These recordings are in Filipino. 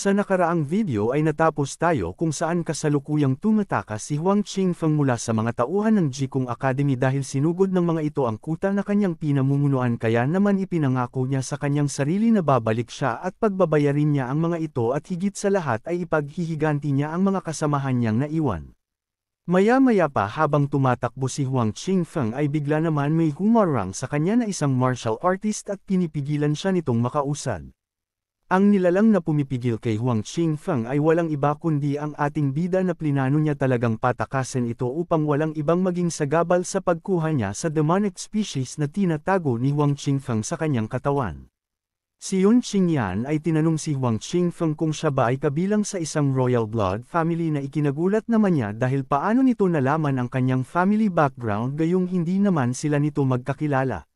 Sa nakaraang video ay natapos tayo kung saan kasalukuyang tumataka si Huang Qingfeng mula sa mga tauhan ng Jikung Academy dahil sinugod ng mga ito ang kuta na kanyang pinamumunuan kaya naman ipinangako niya sa kanyang sarili na babalik siya at pagbabayarin niya ang mga ito at higit sa lahat ay ipaghihiganti niya ang mga kasamahan niyang naiwan. Maya-maya pa habang tumatakbo si Huang Qingfeng ay bigla naman may humarang sa kanya na isang martial artist at pinipigilan siya nitong makausad. Ang nilalang na pumipigil kay Huang Qingfang ay walang iba kundi ang ating bida na plinano niya talagang patakasin ito upang walang ibang maging sagabal sa pagkuha niya sa demonic species na tinatago ni Huang Qingfang sa kanyang katawan. Si Yun Qingyan ay tinanong si Huang Qingfang kung siya ba ay kabilang sa isang royal blood family na ikinagulat naman niya dahil paano nito nalaman ang kanyang family background gayong hindi naman sila nito magkakilala.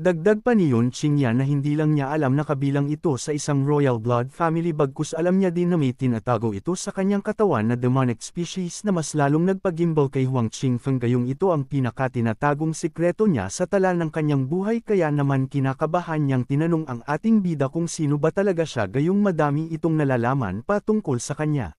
Dagdag pa ni Yun Qingya na hindi lang niya alam na kabilang ito sa isang royal blood family bagkus alam niya din na may tinatago ito sa kanyang katawan na demonic species na mas lalong nagpagimbal kay Huang Qingfeng gayong ito ang pinakatinatagong sikreto niya sa tala ng kanyang buhay kaya naman kinakabahan niyang tinanong ang ating bida kung sino ba talaga siya gayong madami itong nalalaman patungkol sa kanya.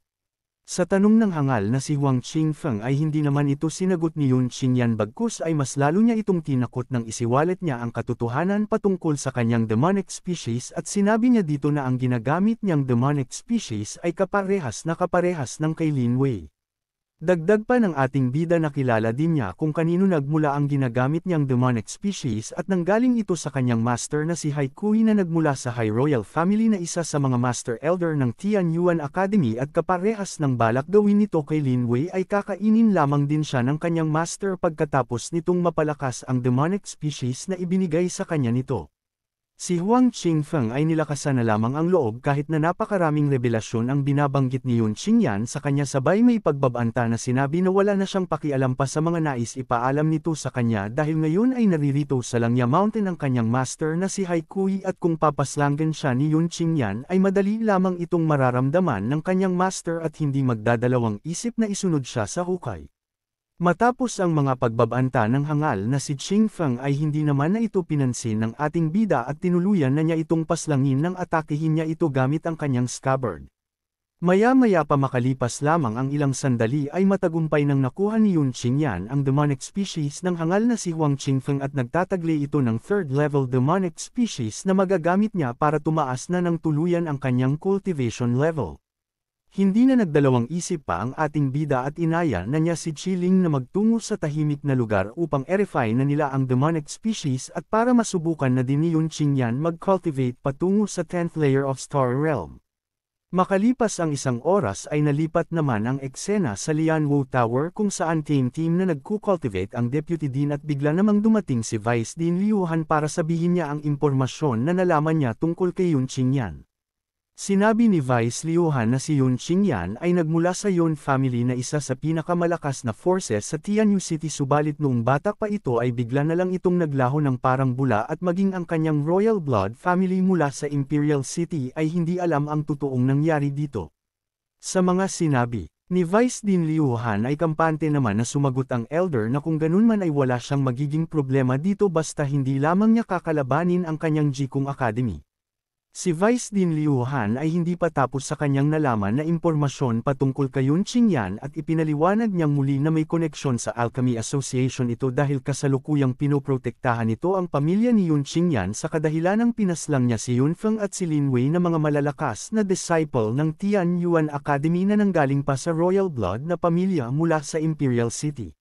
Sa tanong ng hangal na si Huang Qingfeng ay hindi naman ito sinagot ni Yun Qingyan bagkus ay mas lalo niya itong tinakot ng isiwalet niya ang katotohanan patungkol sa kanyang demonic species at sinabi niya dito na ang ginagamit niyang demonic species ay kaparehas na kaparehas ng kay Lin Wei. Dagdag pa ng ating bida na kilala din niya kung kanino nagmula ang ginagamit niyang demonic species at nanggaling ito sa kanyang master na si Haikui na nagmula sa High Royal Family na isa sa mga master elder ng Tian Yuan Academy at kaparehas ng balak gawin nito kay Lin Wei ay kakainin lamang din siya ng kanyang master pagkatapos nitong mapalakas ang demonic species na ibinigay sa kanya nito. Si Huang Qingfeng ay nilakasan na lamang ang loob kahit na napakaraming revelasyon ang binabanggit ni Yun Qingyan sa kanya sabay may pagbabanta na sinabi na wala na siyang pakialam pa sa mga nais ipaalam nito sa kanya dahil ngayon ay naririto sa Langya Mountain ang kanyang master na si Haikui at kung papaslangan siya ni Yun Qingyan ay madali lamang itong mararamdaman ng kanyang master at hindi magdadalawang isip na isunod siya sa hukay. Matapos ang mga pagbabanta ng hangal na si Ching Feng ay hindi naman na ito pinansin ng ating bida at tinuluyan na niya itong paslangin ng atakihin niya ito gamit ang kanyang scabbard. Maya-maya pa makalipas lamang ang ilang sandali ay matagumpay nang nakuha ni Yun Qing Yan ang demonic species ng hangal na si Huang Qingfeng at nagtatagli ito ng third level demonic species na magagamit niya para tumaas na ng tuluyan ang kanyang cultivation level. Hindi na nagdalawang isip pa ang ating bida at inaya na niya si Chiling na magtungo sa tahimik na lugar upang erify na nila ang demonic species at para masubukan na din ni Yun Qingyan mag-cultivate patungo sa 10th layer of Star Realm. Makalipas ang isang oras ay nalipat naman ang eksena sa Lianwu Tower kung saan team-team na nagku-cultivate ang Deputy Dean at bigla namang dumating si Vice Dean Liuhan para sabihin niya ang impormasyon na nalaman niya tungkol kay Yun Qingyan. Sinabi ni Vice Liuhan na si Yun Qingyan ay nagmula sa Yun family na isa sa pinakamalakas na forces sa Tianyu City subalit noong bata pa ito ay bigla na lang itong naglaho ng parang bula at maging ang kanyang royal blood family mula sa Imperial City ay hindi alam ang totoong nangyari dito. Sa mga sinabi ni Vice Din Liuhan ay kampante naman na sumagot ang elder na kung ganun man ay wala siyang magiging problema dito basta hindi lamang niya kakalabanin ang kanyang Jikung Academy. Si Vice Dean Liuhan ay hindi pa tapos sa kanyang nalaman na impormasyon patungkol kay Yun Qingyan at ipinaliwanag niyang muli na may koneksyon sa Alchemy Association ito dahil kasalukuyang pinoprotektahan ito ang pamilya ni Yun Qingyan sa kadahilanang pinaslang niya si Yun Feng at si Lin Wei na mga malalakas na disciple ng Tian Yuan Academy na nanggaling pa sa royal blood na pamilya mula sa Imperial City.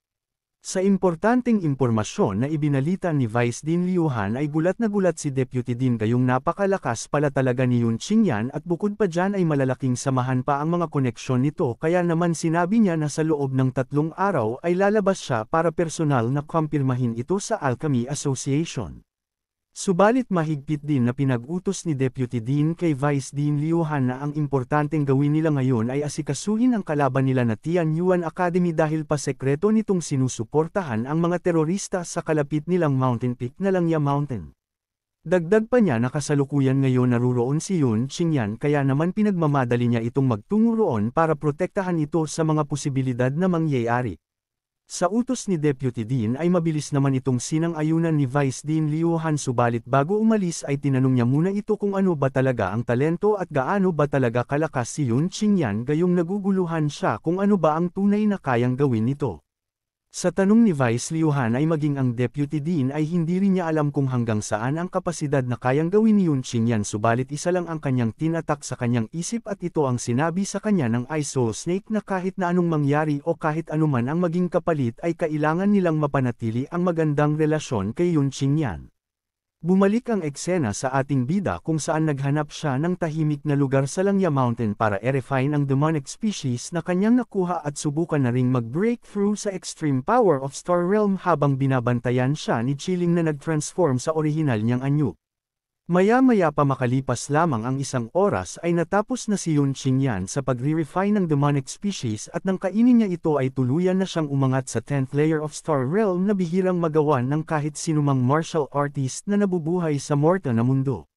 Sa importanteng impormasyon na ibinalita ni Vice Dean Liuhan ay gulat na gulat si Deputy Dean kayong napakalakas pala talaga ni Yun Qingyan at bukod pa dyan ay malalaking samahan pa ang mga koneksyon nito kaya naman sinabi niya na sa loob ng tatlong araw ay lalabas siya para personal na kumpirmahin ito sa Alchemy Association. Subalit mahigpit din na pinag-utos ni Deputy Dean kay Vice Dean Liuhan na ang importanteng gawin nila ngayon ay asikasuhin ang kalaban nila na Tian Yuan Academy dahil pa sekreto nitong sinusuportahan ang mga terorista sa kalapit nilang Mountain Peak na Langya Mountain. Dagdag pa niya na kasalukuyan ngayon naruroon si Yun Qingyan kaya naman pinagmamadali niya itong magtungo roon para protektahan ito sa mga posibilidad na mangyayari. Sa utos ni Deputy Dean ay mabilis naman itong sinang-ayunan ni Vice Dean Liu Han subalit bago umalis ay tinanong niya muna ito kung ano ba talaga ang talento at gaano ba talaga kalakas si Yun Qingyan gayong naguguluhan siya kung ano ba ang tunay na kayang gawin nito. Sa tanong ni Vice Liuhan ay maging ang Deputy Dean ay hindi rin niya alam kung hanggang saan ang kapasidad na kayang gawin ni Yun Qingyan subalit isa lang ang kanyang tinatak sa kanyang isip at ito ang sinabi sa kanya ng ISO Snake na kahit na anong mangyari o kahit anuman ang maging kapalit ay kailangan nilang mapanatili ang magandang relasyon kay Yun Qingyan. Bumalik ang eksena sa ating bida kung saan naghanap siya ng tahimik na lugar sa Langya Mountain para erefine ang demonic species na kanyang nakuha at subukan na ring mag-breakthrough sa extreme power of Star Realm habang binabantayan siya ni Chilling na nag-transform sa orihinal niyang anyo. Maya-maya pa makalipas lamang ang isang oras ay natapos na si Yun Qingyan sa pagre-refine ng demonic species at nang kainin niya ito ay tuluyan na siyang umangat sa 10th layer of Star Realm na bihirang magawa ng kahit sinumang martial artist na nabubuhay sa mortal na mundo.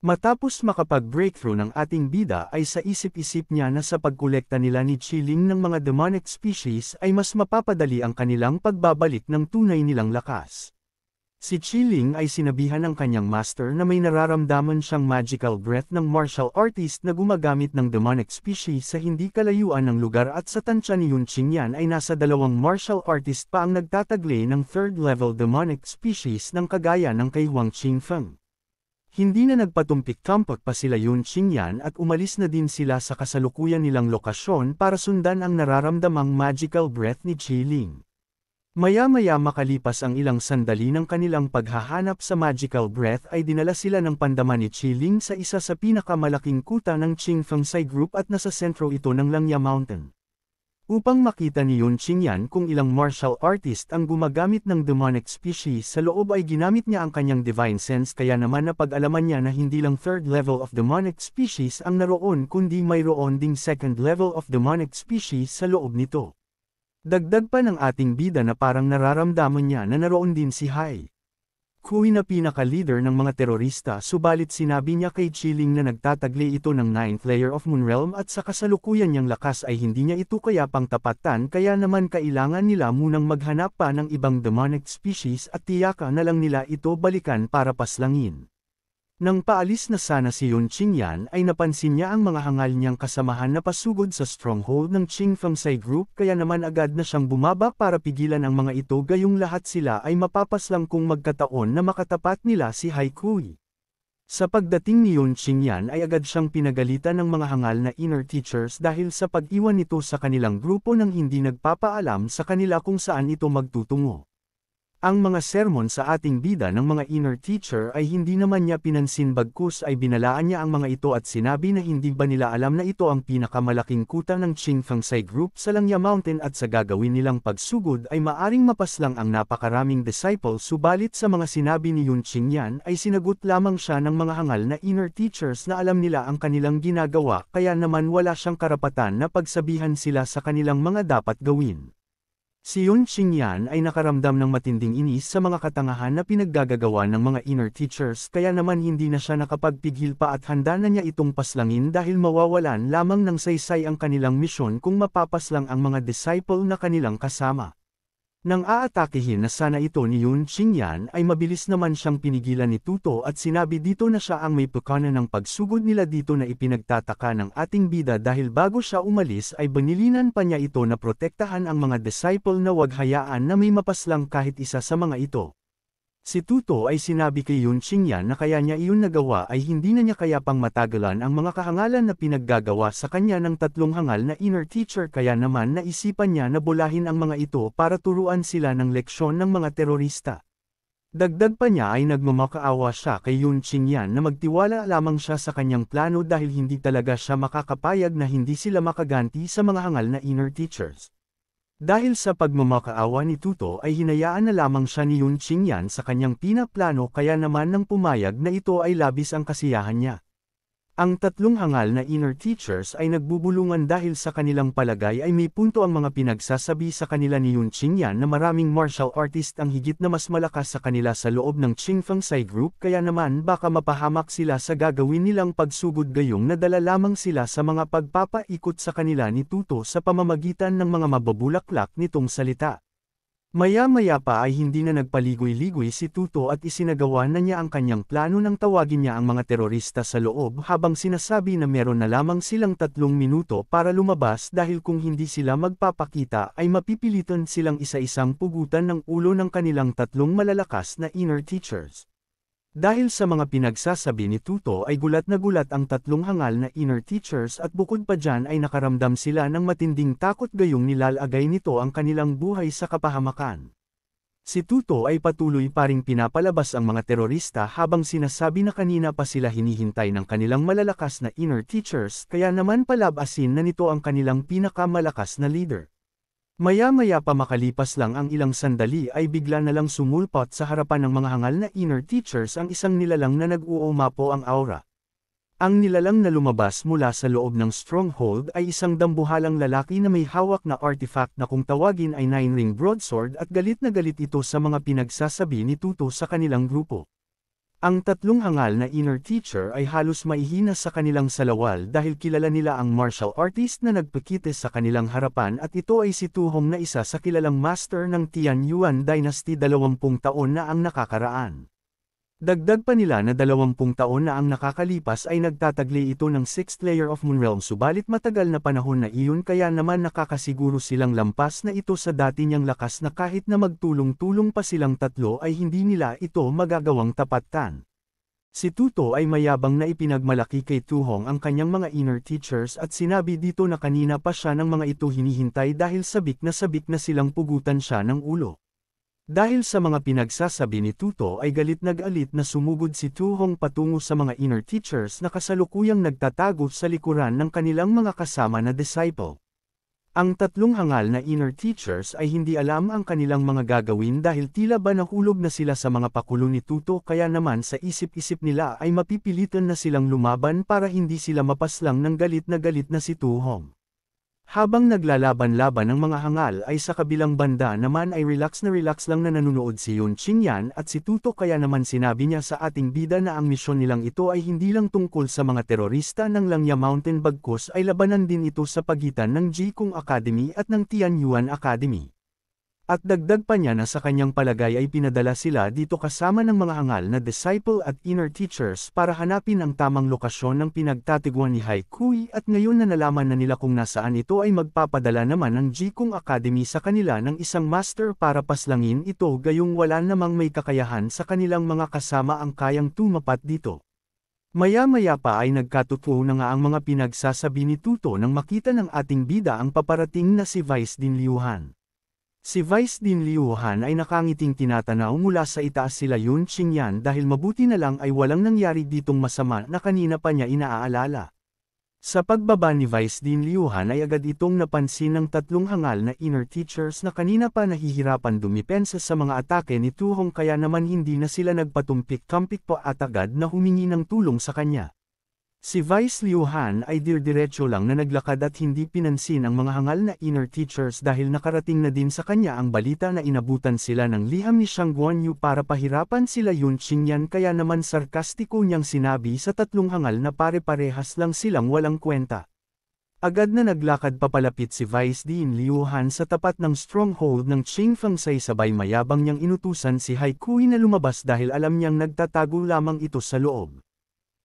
Matapos makapag-breakthrough ng ating bida ay sa isip-isip niya na sa pagkolekta nila ni Chiling ng mga demonic species ay mas mapapadali ang kanilang pagbabalik ng tunay nilang lakas. Si Chi Ling ay sinabihan ng kanyang master na may nararamdaman siyang magical breath ng martial artist na gumagamit ng demonic species sa hindi kalayuan ng lugar at sa tansya ni Yun Qingyan ay nasa dalawang martial artist pa ang nagtataglay ng third level demonic species ng kagaya ng kay Huang Qingfeng. Hindi na nagpatumpik-tampok pa sila Yun Qingyan at umalis na din sila sa kasalukuyan nilang lokasyon para sundan ang nararamdamang magical breath ni Chi Ling. Maya-maya makalipas ang ilang sandali ng kanilang paghahanap sa magical breath ay dinala sila ng pandama ni Chiling sa isa sa pinakamalaking kuta ng Sai Group at nasa sentro ito ng Langya Mountain. Upang makita ni Yun Qingyan kung ilang martial artist ang gumagamit ng demonic species sa loob ay ginamit niya ang kanyang divine sense kaya naman napag-alaman niya na hindi lang third level of demonic species ang naroon kundi mayroon ding second level of demonic species sa loob nito. Dagdag pa ng ating bida na parang nararamdaman niya na naroon din si Hai. Kui na pinaka-leader ng mga terorista subalit sinabi niya kay Chiling na nagtatagli ito ng ninth layer of Moon Realm at sa kasalukuyan niyang lakas ay hindi niya ito kaya pang tapatan kaya naman kailangan nila munang maghanap pa ng ibang demonic species at tiyaka na lang nila ito balikan para paslangin. Nang paalis na sana si Yun Qingyan ay napansin niya ang mga hangal niyang kasamahan na pasugod sa stronghold ng Qing Fangsai Group kaya naman agad na siyang bumaba para pigilan ang mga ito gayong lahat sila ay mapapaslang kung magkataon na makatapat nila si Hai Kui. Sa pagdating ni Yun Qingyan ay agad siyang pinagalitan ng mga hangal na inner teachers dahil sa pag-iwan nito sa kanilang grupo nang hindi nagpapaalam sa kanila kung saan ito magtutungo. Ang mga sermon sa ating bida ng mga inner teacher ay hindi naman niya pinansin bagkus ay binalaan niya ang mga ito at sinabi na hindi ba nila alam na ito ang pinakamalaking kuta ng Sai Group sa Langya Mountain at sa gagawin nilang pagsugod ay maaring mapaslang ang napakaraming disciple subalit sa mga sinabi ni Yun Qingyan ay sinagot lamang siya ng mga hangal na inner teachers na alam nila ang kanilang ginagawa kaya naman wala siyang karapatan na pagsabihan sila sa kanilang mga dapat gawin. Si Yun Xingyan ay nakaramdam ng matinding inis sa mga katangahan na pinaggagagawa ng mga inner teachers kaya naman hindi na siya nakapagpigil pa at handa na niya itong paslangin dahil mawawalan lamang ng saysay ang kanilang misyon kung mapapaslang ang mga disciple na kanilang kasama. Nang aatakehin na sana ito ni Yun Qingyan ay mabilis naman siyang pinigilan ni Tuto at sinabi dito na siya ang may pekana ng pagsugod nila dito na ipinagtataka ng ating bida dahil bago siya umalis ay banilinan pa niya ito na protektahan ang mga disciple na wag hayaan na may mapaslang kahit isa sa mga ito. Si Tuto ay sinabi kay Yun Qingyan na kaya niya iyon nagawa ay hindi na niya kaya pang matagalan ang mga kahangalan na pinaggagawa sa kanya ng tatlong hangal na inner teacher kaya naman naisipan niya na bulahin ang mga ito para turuan sila ng leksyon ng mga terorista. Dagdag pa niya ay nagmamakaawa siya kay Yun Qingyan na magtiwala lamang siya sa kanyang plano dahil hindi talaga siya makakapayag na hindi sila makaganti sa mga hangal na inner teachers. Dahil sa pagmamakaawa ni Tuto ay hinayaan na lamang siya ni Yun Qingyan sa kanyang pinaplano kaya naman nang pumayag na ito ay labis ang kasiyahan niya. Ang tatlong hangal na inner teachers ay nagbubulungan dahil sa kanilang palagay ay may punto ang mga pinagsasabi sa kanila ni Yun Qingyan na maraming martial artist ang higit na mas malakas sa kanila sa loob ng Qingfeng Sai Group kaya naman baka mapahamak sila sa gagawin nilang pagsugod gayong nadala lamang sila sa mga pagpapaikot sa kanila ni Tuto sa pamamagitan ng mga mababulaklak nitong salita. Maya-maya pa ay hindi na nagpaligoy-ligoy si Tuto at isinagawa na niya ang kanyang plano nang tawagin niya ang mga terorista sa loob habang sinasabi na meron na lamang silang tatlong minuto para lumabas dahil kung hindi sila magpapakita ay mapipilitan silang isa-isang pugutan ng ulo ng kanilang tatlong malalakas na inner teachers. Dahil sa mga pinagsasabi ni Tuto ay gulat na gulat ang tatlong hangal na inner teachers at bukod pa dyan ay nakaramdam sila ng matinding takot gayong nilalagay nito ang kanilang buhay sa kapahamakan. Si Tuto ay patuloy pa ring pinapalabas ang mga terorista habang sinasabi na kanina pa sila hinihintay ng kanilang malalakas na inner teachers kaya naman palabasin na nito ang kanilang pinakamalakas na leader. Maya-maya pa makalipas lang ang ilang sandali ay bigla na lang sumulpot sa harapan ng mga hangal na inner teachers ang isang nilalang na nag-uumapo ang aura. Ang nilalang na lumabas mula sa loob ng stronghold ay isang dambuhalang lalaki na may hawak na artifact na kung tawagin ay Nine Ring Broadsword at galit na galit ito sa mga pinagsasabi ni Tuto sa kanilang grupo. Ang tatlong hangal na inner teacher ay halos maihina sa kanilang salawal dahil kilala nila ang martial artist na nagpakite sa kanilang harapan at ito ay si Tuhong na isa sa kilalang master ng Tianyuan Dynasty 20 taon na ang nakakaraan. Dagdag pa nila na 20 taon na ang nakakalipas ay nagtatagli ito ng 6th layer of moon realm subalit matagal na panahon na iyon kaya naman nakakasiguro silang lampas na ito sa dati niyang lakas na kahit na magtulong-tulong pa silang tatlo ay hindi nila ito magagawang tapatan. Si Tuto ay mayabang na ipinagmalaki kay Tuhong ang kanyang mga inner teachers at sinabi dito na kanina pa siya ng mga ito hinihintay dahil sabik na sabik na silang pugutan siya ng ulo. Dahil sa mga pinagsasabi ni Tuto ay galit na galit na sumugod si Tuhong patungo sa mga inner teachers na kasalukuyang nagtatago sa likuran ng kanilang mga kasama na disciple. Ang tatlong hangal na inner teachers ay hindi alam ang kanilang mga gagawin dahil tila ba nahulog na sila sa mga pakulo ni Tuto kaya naman sa isip-isip nila ay mapipilitan na silang lumaban para hindi sila mapaslang ng galit na galit na si Tuhong. Habang naglalaban-laban ang mga hangal ay sa kabilang banda naman ay relax na relax lang na nanonood si Yun Chinyan at si Tuto kaya naman sinabi niya sa ating bida na ang misyon nilang ito ay hindi lang tungkol sa mga terorista ng Langya Mountain bagkus ay labanan din ito sa pagitan ng Jikung Academy at ng Tianyuan Academy. At dagdag pa niya na sa kanyang palagay ay pinadala sila dito kasama ng mga angal na disciple at inner teachers para hanapin ang tamang lokasyon ng pinagtatiguan ni Haikui at ngayon na nalaman na nila kung nasaan ito ay magpapadala naman ng Jikung Academy sa kanila ng isang master para paslangin ito gayong wala namang may kakayahan sa kanilang mga kasama ang kayang tumapat dito. Maya-maya pa ay nagkatutuo na nga ang mga pinagsasabi ni Tuto nang makita ng ating bida ang paparating na si Vice Din Liuhan. Si Vice Dean Liuhan ay nakangiting tinatanaw mula sa itaas sila Yun Qingyan dahil mabuti na lang ay walang nangyari ditong masama na kanina pa niya inaaalala. Sa pagbaba ni Vice Dean Liuhan ay agad itong napansin ng tatlong hangal na inner teachers na kanina pa nahihirapan dumipensa sa mga atake ni Tuhong kaya naman hindi na sila nagpatumpik-tampik po at agad na humingi ng tulong sa kanya. Si Vice Liu Han ay dirdiretso lang na naglakad at hindi pinansin ang mga hangal na inner teachers dahil nakarating na din sa kanya ang balita na inabutan sila ng liham ni Shang Guanyu para pahirapan sila Yun Qingyan kaya naman sarkastiko niyang sinabi sa tatlong hangal na pare-parehas lang silang walang kwenta. Agad na naglakad papalapit si Vice Dean Liu Han sa tapat ng stronghold ng Qing Fangsai sabay mayabang niyang inutusan si Hai Kui na lumabas dahil alam niyang nagtatago lamang ito sa loob.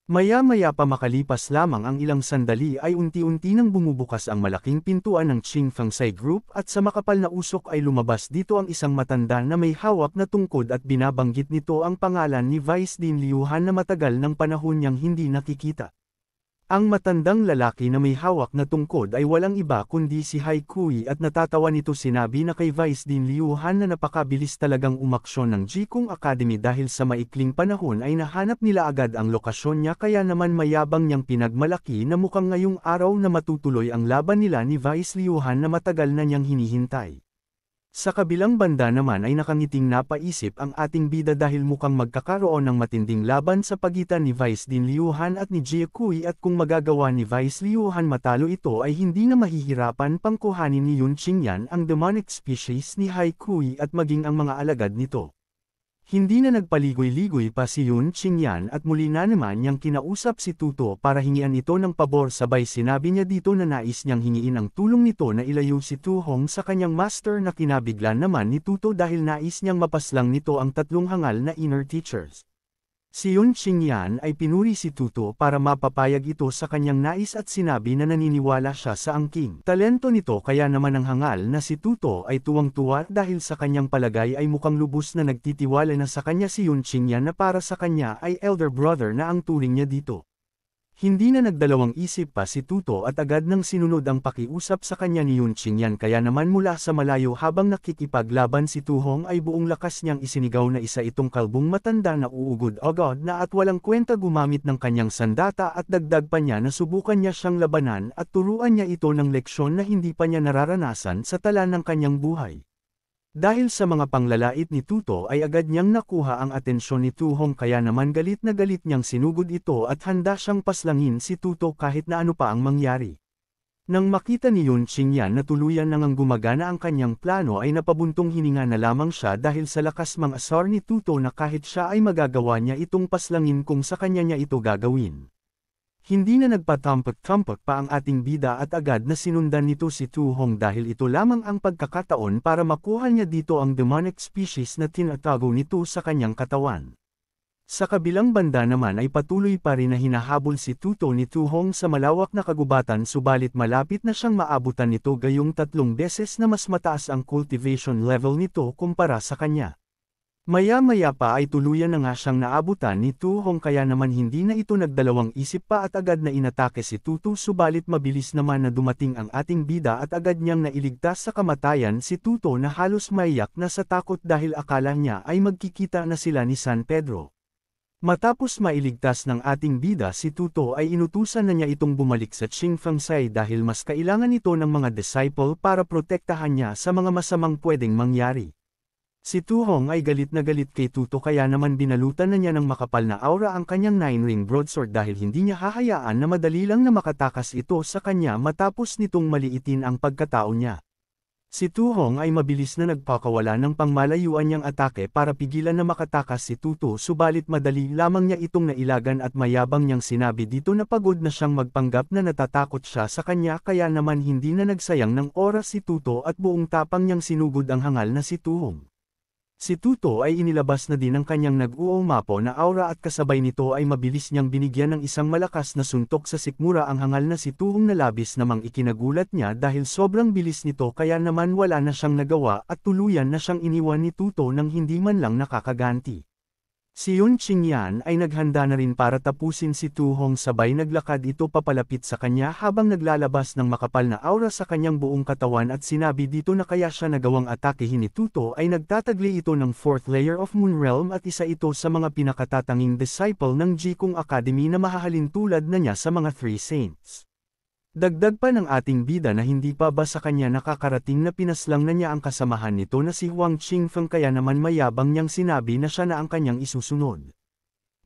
Maya-maya pa makalipas lamang ang ilang sandali ay unti-unti nang bumubukas ang malaking pintuan ng Ching Sai Group at sa makapal na usok ay lumabas dito ang isang matanda na may hawak na tungkod at binabanggit nito ang pangalan ni Vice Dean Liuhan na matagal ng panahon niyang hindi nakikita. Ang matandang lalaki na may hawak na tungkod ay walang iba kundi si Haikui at natatawa nito sinabi na kay Vice Dean Liuhan na napakabilis talagang umaksyon ng Jikung Academy dahil sa maikling panahon ay nahanap nila agad ang lokasyon niya kaya naman mayabang niyang pinagmalaki na mukhang ngayong araw na matutuloy ang laban nila ni Vice Liuhan na matagal na niyang hinihintay. Sa kabilang banda naman ay nakangiting napaisip ang ating bida dahil mukhang magkakaroon ng matinding laban sa pagitan ni Vice Din Liuhan at ni Jia Kui at kung magagawa ni Vice Liuhan matalo ito ay hindi na mahihirapan pang kuhanin ni Yun Qingyan ang demonic species ni Hai Kui at maging ang mga alagad nito. Hindi na nagpaligoy-ligoy pa si Yun Qingyan at muli na naman niyang kinausap si Tuto para hingian ito ng pabor sabay sinabi niya dito na nais niyang hingiin ang tulong nito na ilayo si Tu Hong sa kanyang master na kinabiglan naman ni Tuto dahil nais niyang mapaslang nito ang tatlong hangal na inner teachers. Si Yun Qingyan ay pinuri si Tuto para mapapayag ito sa kanyang nais at sinabi na naniniwala siya sa angking. Talento nito kaya naman ang hangal na si Tuto ay tuwang-tuwa dahil sa kanyang palagay ay mukhang lubos na nagtitiwala na sa kanya si Yun Qingyan na para sa kanya ay elder brother na ang turing niya dito. Hindi na nagdalawang isip pa si Tuto at agad nang sinunod ang pakiusap sa kanya ni Yun Qingyan kaya naman mula sa malayo habang nakikipaglaban si Tuhong ay buong lakas niyang isinigaw na isa itong kalbong matanda na uugod agad na at walang kwenta gumamit ng kanyang sandata at dagdag pa niya na subukan niya siyang labanan at turuan niya ito ng leksyon na hindi pa niya nararanasan sa tala ng kanyang buhay. Dahil sa mga panglalait ni Tuto ay agad niyang nakuha ang atensyon ni Tuhong kaya naman galit na galit niyang sinugod ito at handa siyang paslangin si Tuto kahit na ano pa ang mangyari. Nang makita ni Yun Yan na tuluyan nang gumagana ang kanyang plano ay napabuntong hininga na lamang siya dahil sa lakas mang asar ni Tuto na kahit siya ay magagawa niya itong paslangin kung sa kanya niya ito gagawin. Hindi na nagpatampag-tampag pa ang ating bida at agad na sinundan nito si Tu Hong dahil ito lamang ang pagkakataon para makuha niya dito ang demonic species na tinatago nito sa kanyang katawan. Sa kabilang banda naman ay patuloy pa rin na hinahabol si Tuto ni Tu Hong sa malawak na kagubatan subalit malapit na siyang maabutan nito gayong tatlong beses na mas mataas ang cultivation level nito kumpara sa kanya. Maya-maya pa ay tuluyan na nga siyang naabutan ni Tuhong kaya naman hindi na ito nagdalawang isip pa at agad na inatake si Tutu subalit mabilis naman na dumating ang ating bida at agad niyang nailigtas sa kamatayan si Tuto na halos maiyak na sa takot dahil akala niya ay magkikita na sila ni San Pedro. Matapos mailigtas ng ating bida si Tuto ay inutusan na niya itong bumalik sa Ching Fangsai dahil mas kailangan ito ng mga disciple para protektahan niya sa mga masamang pwedeng mangyari. Si Tuhong ay galit na galit kay Tuto kaya naman binalutan na niya ng makapal na aura ang kanyang nine-ring broadsword dahil hindi niya hahayaan na madali lang na makatakas ito sa kanya matapos nitong maliitin ang pagkatao niya. Si Tuhong ay mabilis na nagpakawala ng pangmalayuan niyang atake para pigilan na makatakas si Tuto subalit madali lamang niya itong nailagan at mayabang niyang sinabi dito na pagod na siyang magpanggap na natatakot siya sa kanya kaya naman hindi na nagsayang ng oras si Tuto at buong tapang niyang sinugod ang hangal na si Tuhong. Si Tuto ay inilabas na din ang kanyang nag-uumapo na aura at kasabay nito ay mabilis niyang binigyan ng isang malakas na suntok sa sikmura ang hangal na si Tuhong na labis namang ikinagulat niya dahil sobrang bilis nito kaya naman wala na siyang nagawa at tuluyan na siyang iniwan ni Tuto nang hindi man lang nakakaganti. Si Yun Qingyan ay naghanda na rin para tapusin si Tu Hong sabay naglakad ito papalapit sa kanya habang naglalabas ng makapal na aura sa kanyang buong katawan at sinabi dito na kaya siya nagawang atakehin ni Tuto ay nagtatagli ito ng 4th layer of Moon Realm at isa ito sa mga pinakatatanging disciple ng Jikung Academy na mahahalin tulad na niya sa mga Three Saints. Dagdag pa ng ating bida na hindi pa ba sa kanya nakakarating na pinaslang na niya ang kasamahan nito na si Huang Qingfeng kaya naman mayabang niyang sinabi na siya na ang kanyang isusunod.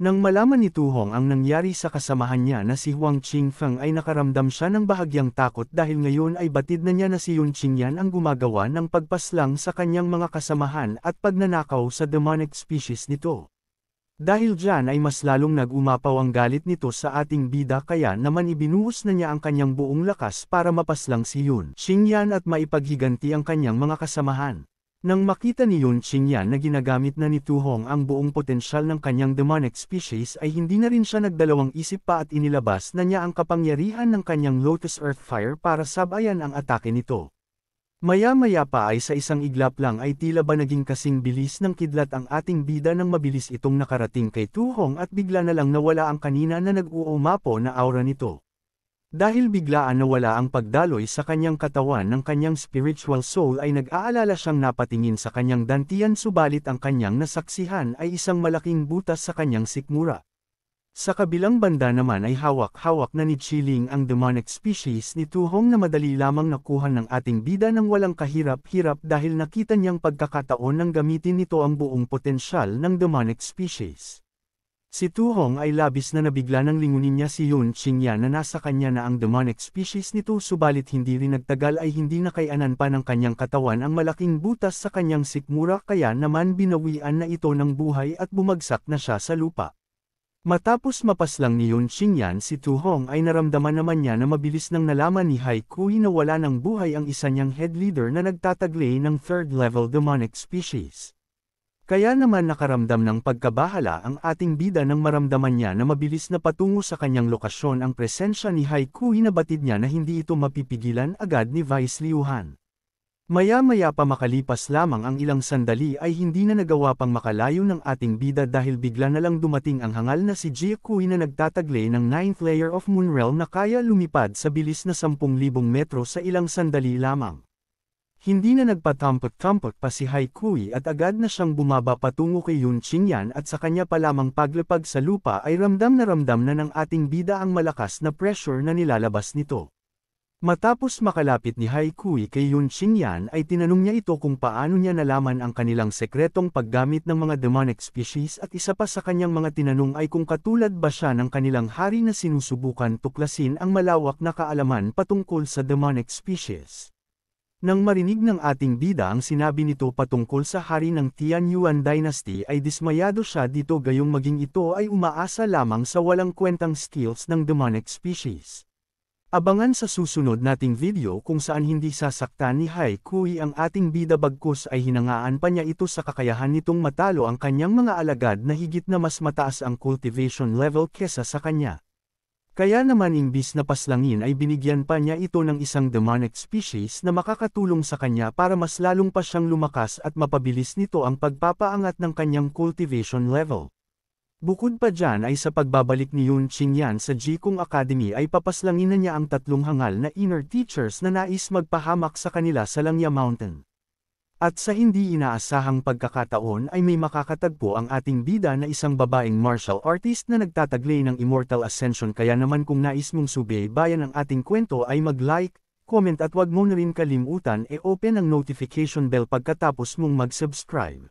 Nang malaman ni Tuhong ang nangyari sa kasamahan niya na si Huang Qingfeng ay nakaramdam siya ng bahagyang takot dahil ngayon ay batid na niya na si Yun Qingyan ang gumagawa ng pagpaslang sa kanyang mga kasamahan at pagnanakaw sa demonic species nito. Dahil dyan ay mas lalong nagumapaw ang galit nito sa ating bida kaya naman ibinuhos na niya ang kanyang buong lakas para mapaslang si Yun Qingyan at maipaghiganti ang kanyang mga kasamahan. Nang makita ni Yun Qingyan na ginagamit na ni Tu Hong ang buong potensyal ng kanyang demonic species ay hindi na rin siya nagdalawang isip pa at inilabas na niya ang kapangyarihan ng kanyang Lotus Earth Fire para sabayan ang atake nito. Maya-maya pa ay sa isang iglap lang ay tila ba naging kasing bilis ng kidlat ang ating bida nang mabilis itong nakarating kay Tuhong at bigla na lang nawala ang kanina na nag-uumapo na aura nito. Dahil biglaan nawala ang pagdaloy sa kanyang katawan ng kanyang spiritual soul ay nag-aalala siyang napatingin sa kanyang dantian subalit ang kanyang nasaksihan ay isang malaking butas sa kanyang sikmura. Sa kabilang banda naman ay hawak-hawak na ni Chiling ang demonic species ni Tuhong na madali lamang nakuha ng ating bida ng walang kahirap-hirap dahil nakita niyang pagkakataon ng gamitin nito ang buong potensyal ng demonic species. Si Tuhong ay labis na nabigla nang lingunin niya si Yun Qingya na nasa kanya na ang demonic species nito subalit hindi rin nagtagal ay hindi nakayanan pa ng kanyang katawan ang malaking butas sa kanyang sikmura kaya naman binawian na ito ng buhay at bumagsak na siya sa lupa. Matapos mapaslang ni Yun Xingyan si Tu Hong ay naramdaman naman niya na mabilis nang nalaman ni Haikui na wala ng buhay ang isa niyang head leader na nagtataglay ng third-level demonic species. Kaya naman nakaramdam ng pagkabahala ang ating bida nang maramdaman niya na mabilis na patungo sa kanyang lokasyon ang presensya ni Haikui na batid niya na hindi ito mapipigilan agad ni Vice Liu Han. Maya-maya pa makalipas lamang ang ilang sandali ay hindi na nagawa pang makalayo ng ating bida dahil bigla na lang dumating ang hangal na si Jiakui na nagtataglay ng 9th layer of Moonrealm na kaya lumipad sa bilis na 10,000 metro sa ilang sandali lamang. Hindi na nagpatampot-tampot pa si Haikui at agad na siyang bumaba patungo kay Yun Qingyan at sa kanya pa lamang paglapag sa lupa ay ramdam na ramdam na ng ating bida ang malakas na pressure na nilalabas nito. Matapos makalapit ni Haikui kay Yun Xinyan ay tinanong niya ito kung paano niya nalaman ang kanilang sekretong paggamit ng mga demonic species at isa pa sa kanyang mga tinanong ay kung katulad ba siya ng kanilang hari na sinusubukan tuklasin ang malawak na kaalaman patungkol sa demonic species. Nang marinig ng ating bida ang sinabi nito patungkol sa hari ng Tian Yuan Dynasty ay dismayado siya dito gayong maging ito ay umaasa lamang sa walang kwentang skills ng demonic species. Abangan sa susunod nating video kung saan hindi sasaktan ni Hai Kui ang ating bida bagkus ay hinangaan pa niya ito sa kakayahan nitong matalo ang kanyang mga alagad na higit na mas mataas ang cultivation level kesa sa kanya. Kaya naman imbis na paslangin ay binigyan pa niya ito ng isang demonic species na makakatulong sa kanya para mas lalong pa siyang lumakas at mapabilis nito ang pagpapaangat ng kanyang cultivation level. Bukod pa dyan ay sa pagbabalik ni Yun Qingyan sa Jikung Academy ay papaslangin na niya ang tatlong hangal na inner teachers na nais magpahamak sa kanila sa Langya Mountain. At sa hindi inaasahang pagkakataon ay may makakatagpo ang ating bida na isang babaeng martial artist na nagtataglay ng Immortal Ascension kaya naman kung nais mong subaybayan ang ating kwento ay mag-like, comment at wag mo na rin kalimutan e-open ang notification bell pagkatapos mong mag-subscribe.